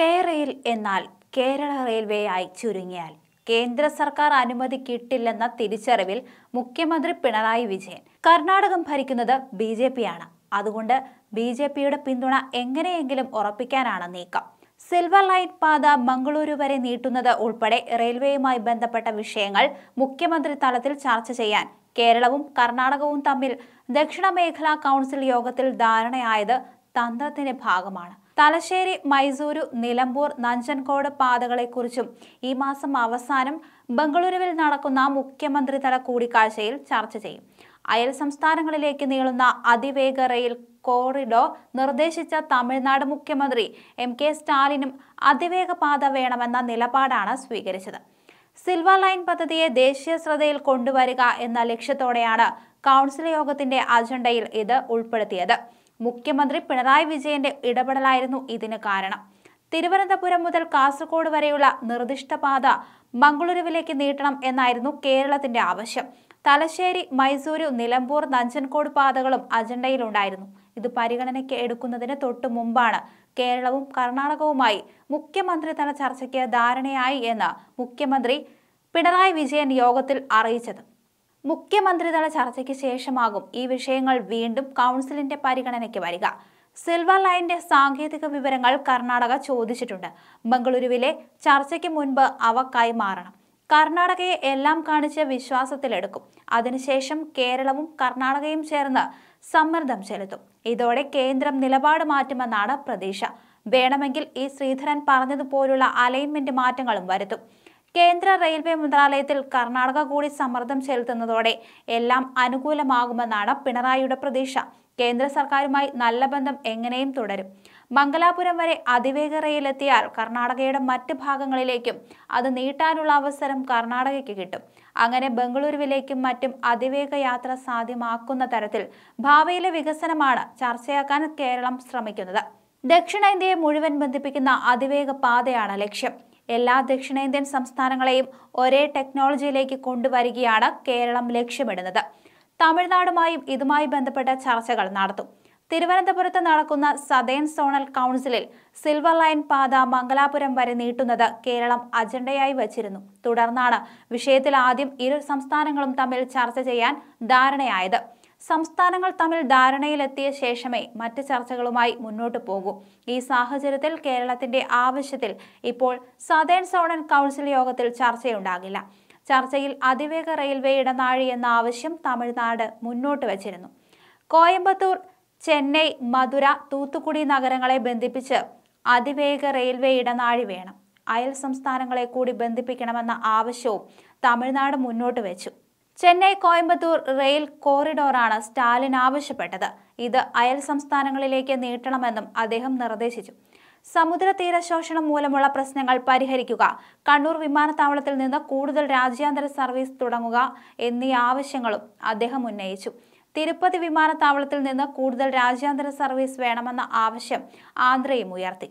കെയറെയിൽ എന്നാൽ കേരള റെയിൽവേ ആയി ചുരുങ്ങിയാൽ കേന്ദ്ര സർക്കാർ അനുമതി കിട്ടില്ലെന്ന തിരിച്ചറിവിൽ മുഖ്യമന്ത്രി പിണറായി വിജയൻ കർണാടകം ഭരിക്കുന്നത് ബി ജെ ആണ് അതുകൊണ്ട് ബി ജെ പിയുടെ പിന്തുണ എങ്ങനെയെങ്കിലും ഉറപ്പിക്കാനാണ് നീക്കം സിൽവർ ലൈൻ പാത മംഗളൂരു വരെ നീട്ടുന്നത് ഉൾപ്പെടെ റെയിൽവേയുമായി ബന്ധപ്പെട്ട വിഷയങ്ങൾ മുഖ്യമന്ത്രി തലത്തിൽ ചർച്ച ചെയ്യാൻ കേരളവും കർണാടകവും തമ്മിൽ ദക്ഷിണ മേഖലാ കൗൺസിൽ യോഗത്തിൽ ധാരണയായത് തന്ത്രത്തിന്റെ ഭാഗമാണ് തലശ്ശേരി മൈസൂരു നിലമ്പൂർ നഞ്ചൻകോട് പാതകളെക്കുറിച്ചും ഈ മാസം അവസാനം ബംഗളൂരുവിൽ നടക്കുന്ന മുഖ്യമന്ത്രിതല കൂടിക്കാഴ്ചയിൽ ചർച്ച ചെയ്യും അയൽ സംസ്ഥാനങ്ങളിലേക്ക് നീളുന്ന അതിവേഗ റെയിൽ കോറിഡോർ നിർദ്ദേശിച്ച തമിഴ്നാട് മുഖ്യമന്ത്രി എം കെ സ്റ്റാലിനും അതിവേഗ പാത വേണമെന്ന നിലപാടാണ് സ്വീകരിച്ചത് സിൽവർ ലൈൻ പദ്ധതിയെ ദേശീയ ശ്രദ്ധയിൽ കൊണ്ടുവരിക എന്ന ലക്ഷ്യത്തോടെയാണ് കൗൺസിൽ യോഗത്തിന്റെ അജണ്ടയിൽ ഇത് ഉൾപ്പെടുത്തിയത് മുഖ്യമന്ത്രി പിണറായി വിജയന്റെ ഇടപെടലായിരുന്നു ഇതിന് കാരണം തിരുവനന്തപുരം മുതൽ കാസർഗോഡ് വരെയുള്ള നിർദ്ദിഷ്ട പാത മംഗളൂരുവിലേക്ക് നീട്ടണം എന്നായിരുന്നു കേരളത്തിന്റെ ആവശ്യം തലശ്ശേരി മൈസൂരു നിലമ്പൂർ നഞ്ചൻകോട് പാതകളും അജണ്ടയിലുണ്ടായിരുന്നു ഇത് പരിഗണനയ്ക്ക് എടുക്കുന്നതിന് തൊട്ടു മുമ്പാണ് കേരളവും കർണാടകവുമായി മുഖ്യമന്ത്രി തല ചർച്ചയ്ക്ക് ധാരണയായി എന്ന് മുഖ്യമന്ത്രി പിണറായി വിജയൻ യോഗത്തിൽ അറിയിച്ചത് മുഖ്യമന്ത്രിതല ചർച്ചയ്ക്ക് ശേഷമാകും ഈ വിഷയങ്ങൾ വീണ്ടും കൗൺസിലിന്റെ പരിഗണനയ്ക്ക് വരിക സിൽവർ ലൈനിന്റെ സാങ്കേതിക വിവരങ്ങൾ കർണാടക ചോദിച്ചിട്ടുണ്ട് ബംഗളൂരുവിലെ ചർച്ചയ്ക്ക് മുൻപ് അവ കൈമാറണം കർണാടകയെ എല്ലാം കാണിച്ച് വിശ്വാസത്തിലെടുക്കും അതിനുശേഷം കേരളവും കർണാടകയും ചേർന്ന് സമ്മർദ്ദം ചെലുത്തും ഇതോടെ കേന്ദ്രം നിലപാട് മാറ്റുമെന്നാണ് പ്രതീക്ഷ വേണമെങ്കിൽ ഈ ശ്രീധരൻ പറഞ്ഞതുപോലുള്ള അലൈൻമെന്റ് മാറ്റങ്ങളും വരുത്തും കേന്ദ്ര റെയിൽവേ മന്ത്രാലയത്തിൽ കർണാടക കൂടി സമ്മർദ്ദം ചെലുത്തുന്നതോടെ എല്ലാം അനുകൂലമാകുമെന്നാണ് പിണറായിയുടെ പ്രതീക്ഷ കേന്ദ്ര സർക്കാരുമായി നല്ല ബന്ധം എങ്ങനെയും തുടരും മംഗലാപുരം വരെ അതിവേഗ റെയിലെത്തിയാൽ കർണാടകയുടെ മറ്റ് ഭാഗങ്ങളിലേക്കും അത് നീട്ടാനുള്ള അവസരം കർണാടകയ്ക്ക് കിട്ടും അങ്ങനെ ബംഗളൂരുവിലേക്കും മറ്റും അതിവേഗ യാത്ര സാധ്യമാക്കുന്ന തരത്തിൽ ഭാവിയിലെ വികസനമാണ് ചർച്ചയാക്കാൻ കേരളം ശ്രമിക്കുന്നത് ദക്ഷിണേന്ത്യയെ മുഴുവൻ ബന്ധിപ്പിക്കുന്ന അതിവേഗ പാതയാണ് ലക്ഷ്യം എല്ലാ ദക്ഷിണേന്ത്യൻ സംസ്ഥാനങ്ങളെയും ഒരേ ടെക്നോളജിയിലേക്ക് കൊണ്ടുവരികയാണ് കേരളം ലക്ഷ്യമിടുന്നത് തമിഴ്നാടുമായും ഇതുമായി ബന്ധപ്പെട്ട ചർച്ചകൾ നടത്തും തിരുവനന്തപുരത്ത് നടക്കുന്ന സദേൺ സോണൽ കൗൺസിലിൽ സിൽവർ ലൈൻ പാത മംഗലാപുരം വരെ നീട്ടുന്നത് കേരളം അജണ്ടയായി വച്ചിരുന്നു തുടർന്നാണ് വിഷയത്തിൽ ആദ്യം ഇരു സംസ്ഥാനങ്ങളും തമ്മിൽ ചർച്ച ചെയ്യാൻ ധാരണയായത് സംസ്ഥാനങ്ങൾ തമ്മിൽ ധാരണയിലെത്തിയ ശേഷമേ മറ്റ് ചർച്ചകളുമായി മുന്നോട്ടു പോകൂ ഈ സാഹചര്യത്തിൽ കേരളത്തിന്റെ ആവശ്യത്തിൽ ഇപ്പോൾ സദേൺ സോണൽ കൗൺസിൽ യോഗത്തിൽ ചർച്ചയുണ്ടാകില്ല ചർച്ചയിൽ അതിവേഗ റെയിൽവേ ഇടനാഴി എന്ന ആവശ്യം തമിഴ്നാട് മുന്നോട്ട് വച്ചിരുന്നു കോയമ്പത്തൂർ ചെന്നൈ മധുര തൂത്തുക്കുടി നഗരങ്ങളെ ബന്ധിപ്പിച്ച് അതിവേഗ റെയിൽവേ ഇടനാഴി വേണം അയൽ സംസ്ഥാനങ്ങളെ കൂടി ബന്ധിപ്പിക്കണമെന്ന ആവശ്യവും തമിഴ്നാട് മുന്നോട്ട് വെച്ചു ചെന്നൈ കോയമ്പത്തൂർ റെയിൽ കോറിഡോറാണ് സ്റ്റാലിൻ ആവശ്യപ്പെട്ടത് ഇത് അയൽ സംസ്ഥാനങ്ങളിലേക്ക് നീട്ടണമെന്നും അദ്ദേഹം നിർദ്ദേശിച്ചു സമുദ്രതീര ശോഷണം മൂലമുള്ള പ്രശ്നങ്ങൾ പരിഹരിക്കുക കണ്ണൂർ വിമാനത്താവളത്തിൽ നിന്ന് കൂടുതൽ രാജ്യാന്തര സർവീസ് തുടങ്ങുക എന്നീ ആവശ്യങ്ങളും അദ്ദേഹം ഉന്നയിച്ചു തിരുപ്പതി വിമാനത്താവളത്തിൽ നിന്ന് കൂടുതൽ രാജ്യാന്തര സർവീസ് വേണമെന്ന ആവശ്യം ആന്ധ്രയും ഉയർത്തി